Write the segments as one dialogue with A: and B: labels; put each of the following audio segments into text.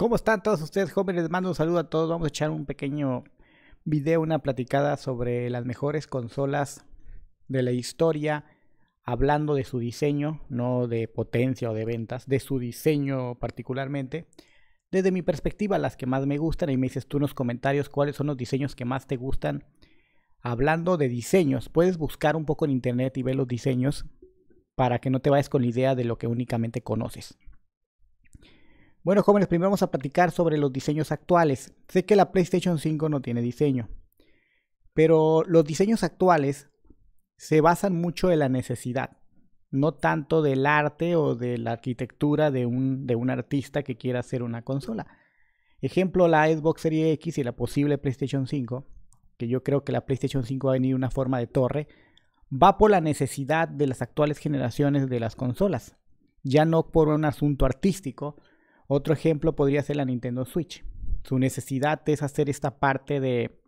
A: ¿Cómo están todos ustedes jóvenes? Les mando un saludo a todos. Vamos a echar un pequeño video, una platicada sobre las mejores consolas de la historia, hablando de su diseño, no de potencia o de ventas, de su diseño particularmente. Desde mi perspectiva, las que más me gustan y me dices tú en los comentarios cuáles son los diseños que más te gustan. Hablando de diseños, puedes buscar un poco en internet y ver los diseños para que no te vayas con la idea de lo que únicamente conoces. Bueno jóvenes, primero vamos a platicar sobre los diseños actuales. Sé que la PlayStation 5 no tiene diseño, pero los diseños actuales se basan mucho en la necesidad, no tanto del arte o de la arquitectura de un, de un artista que quiera hacer una consola. Ejemplo, la Xbox Series X y la posible PlayStation 5, que yo creo que la PlayStation 5 va a venir una forma de torre, va por la necesidad de las actuales generaciones de las consolas, ya no por un asunto artístico, otro ejemplo podría ser la Nintendo Switch. Su necesidad es hacer esta parte de,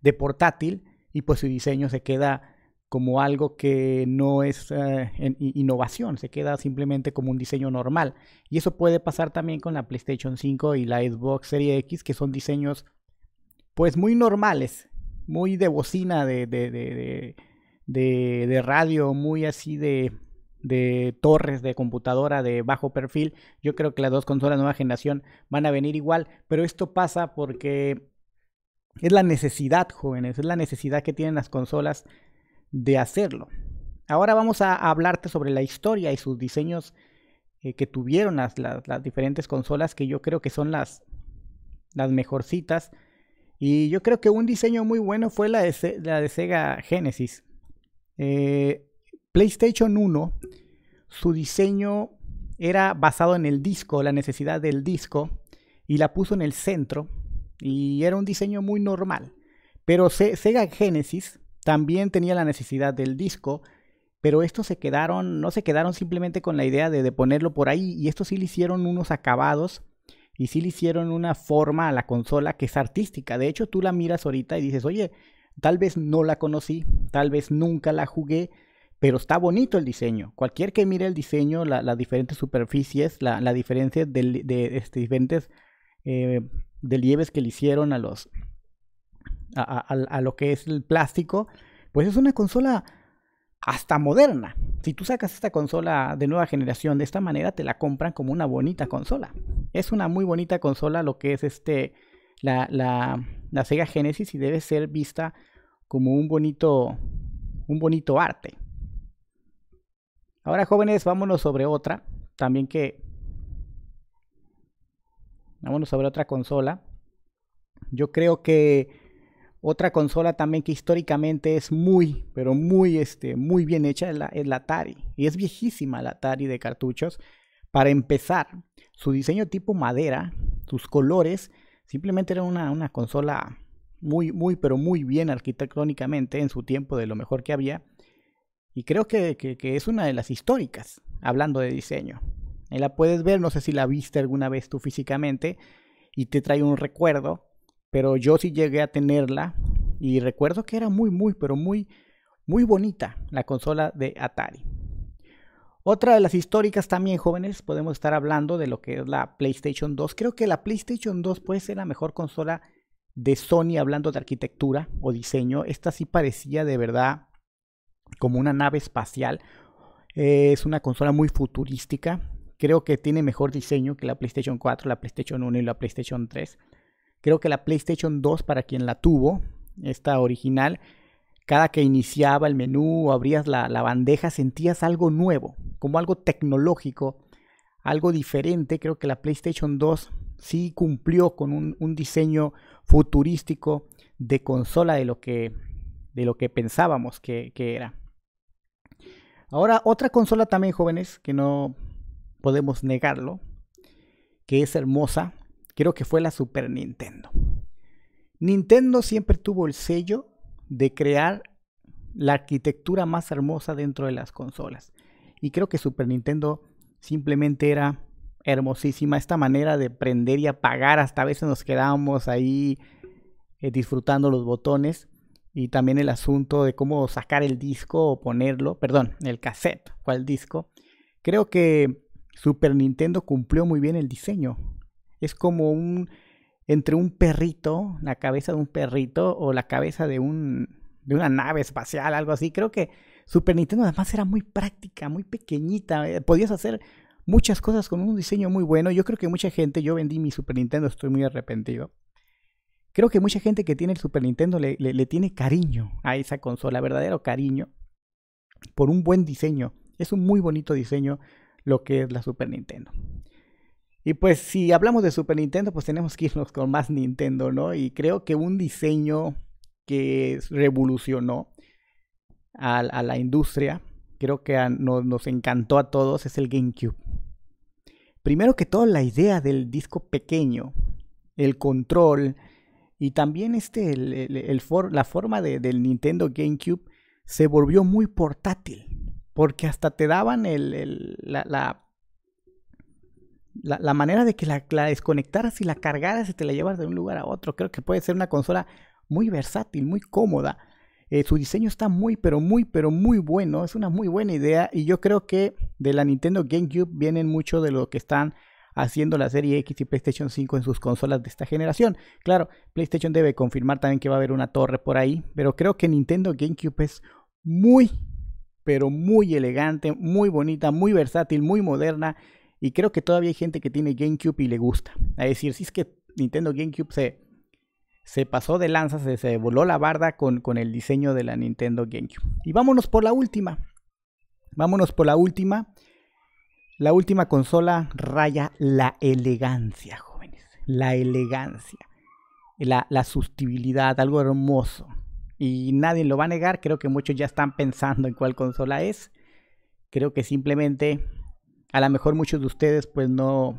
A: de portátil y pues su diseño se queda como algo que no es eh, innovación, se queda simplemente como un diseño normal. Y eso puede pasar también con la PlayStation 5 y la Xbox Series X, que son diseños pues muy normales, muy de bocina, de radio, muy así de, de torres de computadora de bajo perfil. Yo creo que las dos consolas nueva generación van a venir igual, pero esto pasa porque es la necesidad, jóvenes, es la necesidad que tienen las consolas de hacerlo. Ahora vamos a hablarte sobre la historia y sus diseños eh, que tuvieron las, diferentes consolas, que yo creo que son las, las mejorcitas. Y yo creo que un diseño muy bueno fue la de, la de Sega Genesis. Eh, PlayStation 1, su diseño era basado en el disco, la necesidad del disco, y la puso en el centro, y era un diseño muy normal. Pero Sega Genesis también tenía la necesidad del disco, pero estos se quedaron, no se quedaron simplemente con la idea de, de ponerlo por ahí, y estos sí le hicieron unos acabados y sí le hicieron una forma a la consola que es artística. De hecho, tú la miras ahorita y dices, oye, tal vez no la conocí, tal vez nunca la jugué, pero está bonito el diseño. Cualquier que mire el diseño, las diferentes superficies, la, diferencia de, este, diferentes eh, que le hicieron a los a, lo que es el plástico, pues es una consola hasta moderna. Si tú sacas esta consola de nueva generación de esta manera, te la compran como una bonita consola. Es una muy bonita consola lo que es este la, la Sega Genesis y debe ser vista como un bonito un bonito arte. Ahora, jóvenes, vámonos sobre otra. También que... Vámonos sobre otra consola. Yo creo que otra consola también que históricamente es muy, pero muy, este, muy bien hecha es la, es Atari. Y es viejísima la Atari de cartuchos. Para empezar, su diseño tipo madera, sus colores, simplemente era una, una consola muy, muy, pero muy bien arquitectónicamente en su tiempo de lo mejor que había. Y creo que, es una de las históricas, hablando de diseño. Ahí eh, la puedes ver, no sé si la viste alguna vez tú físicamente y te trae un recuerdo, pero yo sí llegué a tenerla y recuerdo que era muy, muy, pero muy, muy bonita la consola de Atari. Otra de las históricas también, jóvenes, podemos estar hablando de lo que es la PlayStation 2. Creo que la PlayStation 2 puede ser la mejor consola de Sony hablando de arquitectura o diseño. Esta sí parecía de verdad como una nave espacial. Eh, es una consola muy futurística. Creo que tiene mejor diseño que la PlayStation 4, la PlayStation 1 y la PlayStation 3. Creo que la PlayStation 2, para quien la tuvo, esta original, cada que iniciaba el menú abrías la, bandeja sentías algo nuevo, como algo tecnológico, algo diferente. Creo que la PlayStation 2 sí cumplió con un, diseño futurístico de consola de lo que, de lo que pensábamos que era. Ahora, otra consola también, jóvenes, que no podemos negarlo, que es hermosa, creo que fue la Super Nintendo. Nintendo siempre tuvo el sello de crear la arquitectura más hermosa dentro de las consolas. Y creo que Super Nintendo simplemente era hermosísima. Esta manera de prender y apagar, hasta a veces nos quedábamos ahí eh, disfrutando los botones y también el asunto de cómo sacar el disco o ponerlo, perdón, el cassette o el disco. Creo que Super Nintendo cumplió muy bien el diseño. Es como un entre un perrito, la cabeza de un perrito o la cabeza de un de una nave espacial, algo así. Creo que Super Nintendo además era muy práctica, muy pequeñita. Eh, podías hacer muchas cosas con un diseño muy bueno. Yo creo que mucha gente, yo vendí mi Super Nintendo, estoy muy arrepentido. Creo que mucha gente que tiene el Super Nintendo le, tiene cariño a esa consola, verdadero cariño, por un buen diseño. Es un muy bonito diseño lo que es la Super Nintendo. Y pues si hablamos de Super Nintendo, pues tenemos que irnos con más Nintendo, ¿no? Y creo que un diseño que revolucionó a, la industria, creo que nos encantó a todos, es el GameCube. Primero que todo, la idea del disco pequeño, el control, y también este, el, for, la forma del Nintendo GameCube se volvió muy portátil. Porque hasta te daban el, la, la, la, manera de que la, desconectaras y la cargaras y te la llevas de un lugar a otro. Creo que puede ser una consola muy versátil, muy cómoda. Eh, su diseño está muy, pero muy, pero muy bueno. Es una muy buena idea. Y yo creo que de la Nintendo GameCube vienen mucho de lo que están haciendo la serie X y PlayStation 5 en sus consolas de esta generación. Claro, PlayStation debe confirmar también que va a haber una torre por ahí, pero creo que Nintendo GameCube es muy, pero muy elegante, muy bonita, muy versátil, muy moderna. Y creo que todavía hay gente que tiene GameCube y le gusta. Es decir, si es que Nintendo GameCube se, se pasó de lanza, se, voló la barda con, con, el diseño de la Nintendo GameCube. Y vámonos por la última. Vámonos por la última. La última consola raya la elegancia, jóvenes. La elegancia. La, la sustibilidad, algo hermoso. Y nadie lo va a negar. Creo que muchos ya están pensando en cuál consola es. Creo que simplemente, a lo mejor muchos de ustedes pues no,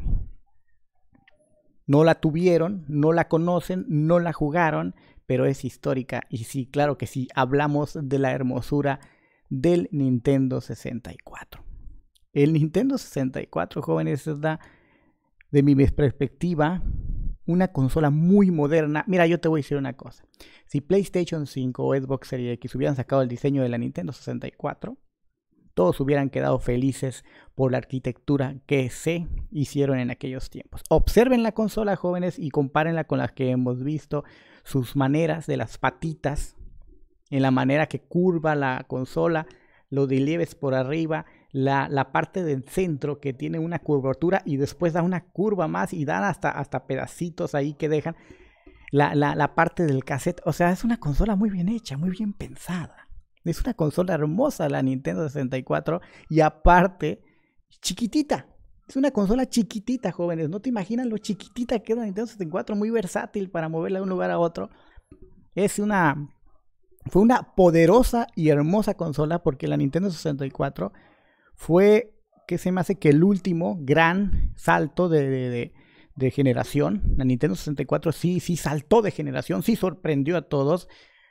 A: no la tuvieron, no la conocen, no la jugaron, pero es histórica. Y sí, claro que sí, hablamos de la hermosura del Nintendo 64. El Nintendo 64, jóvenes, es de mi perspectiva, una consola muy moderna. Mira, yo te voy a decir una cosa. Si PlayStation 5 o Xbox Series X hubieran sacado el diseño de la Nintendo 64, todos hubieran quedado felices por la arquitectura que se hicieron en aquellos tiempos. Observen la consola, jóvenes, y compárenla con las que hemos visto, sus maneras de las patitas, en la manera que curva la consola, los relieves por arriba, la, la, parte del centro que tiene una curvatura y después da una curva más y dan hasta, hasta pedacitos ahí que dejan la, la, la, parte del cassette. O sea, es una consola muy bien hecha, muy bien pensada. Es una consola hermosa la Nintendo 64 y aparte chiquitita. Es una consola chiquitita, jóvenes. No te imaginas lo chiquitita que es la Nintendo 64, muy versátil para moverla de un lugar a otro. Es una... Fue una poderosa y hermosa consola porque la Nintendo 64 fue que se me hace que el último gran salto de, generación, la Nintendo 64 sí, sí saltó de generación, sí sorprendió a todos.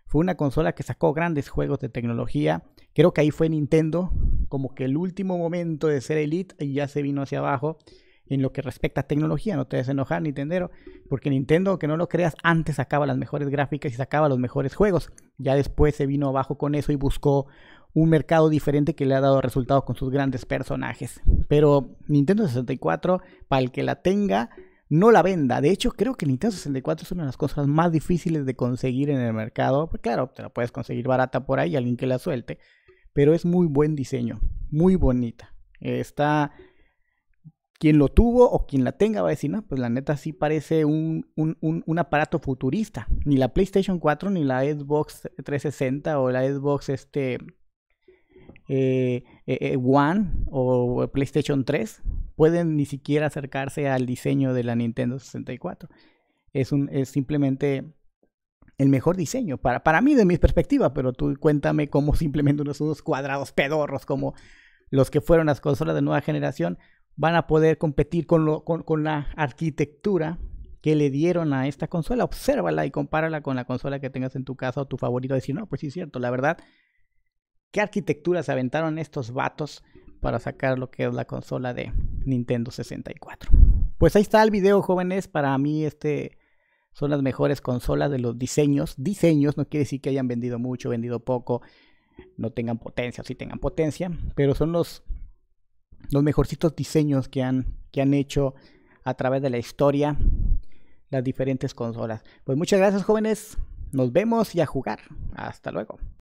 A: Fue una consola que sacó grandes juegos de tecnología. Creo que ahí fue Nintendo, como que el último momento de ser elite y ya se vino hacia abajo en lo que respecta a tecnología. No te des enojar, Nintendero, porque Nintendo, que no lo creas, antes sacaba las mejores gráficas y sacaba los mejores juegos. Ya después se vino abajo con eso y buscó un mercado diferente que le ha dado resultados con sus grandes personajes. Pero Nintendo 64, para el que la tenga, no la venda. De hecho, creo que Nintendo 64 es una de las cosas más difíciles de conseguir en el mercado. Pues claro, te la puedes conseguir barata por ahí, alguien que la suelte. Pero es muy buen diseño, muy bonita. Está quien lo tuvo o quien la tenga va a decir, no, pues la neta sí parece un, un, aparato futurista. Ni la PlayStation 4, ni la Xbox 360 o la Xbox este, eh, eh, eh, One o PlayStation 3 pueden ni siquiera acercarse al diseño de la Nintendo 64. Es, un, es simplemente el mejor diseño, para, para mí, de mi perspectiva, pero tú cuéntame cómo simplemente unos, cuadrados pedorros como los que fueron las consolas de nueva generación van a poder competir con, lo, con, con la arquitectura que le dieron a esta consola. Obsérvala y compárala con la consola que tengas en tu casa o tu favorito. si no, pues sí es cierto, la verdad, qué arquitecturas aventaron estos vatos para sacar lo que es la consola de Nintendo 64. Pues ahí está el video, jóvenes. Para mí este son las mejores consolas de los diseños. Diseños no quiere decir que hayan vendido mucho, vendido poco, no tengan potencia o sí tengan potencia, pero son los los mejorcitos diseños que han que han hecho a través de la historia las diferentes consolas. Pues muchas gracias, jóvenes. Nos vemos y a jugar. Hasta luego.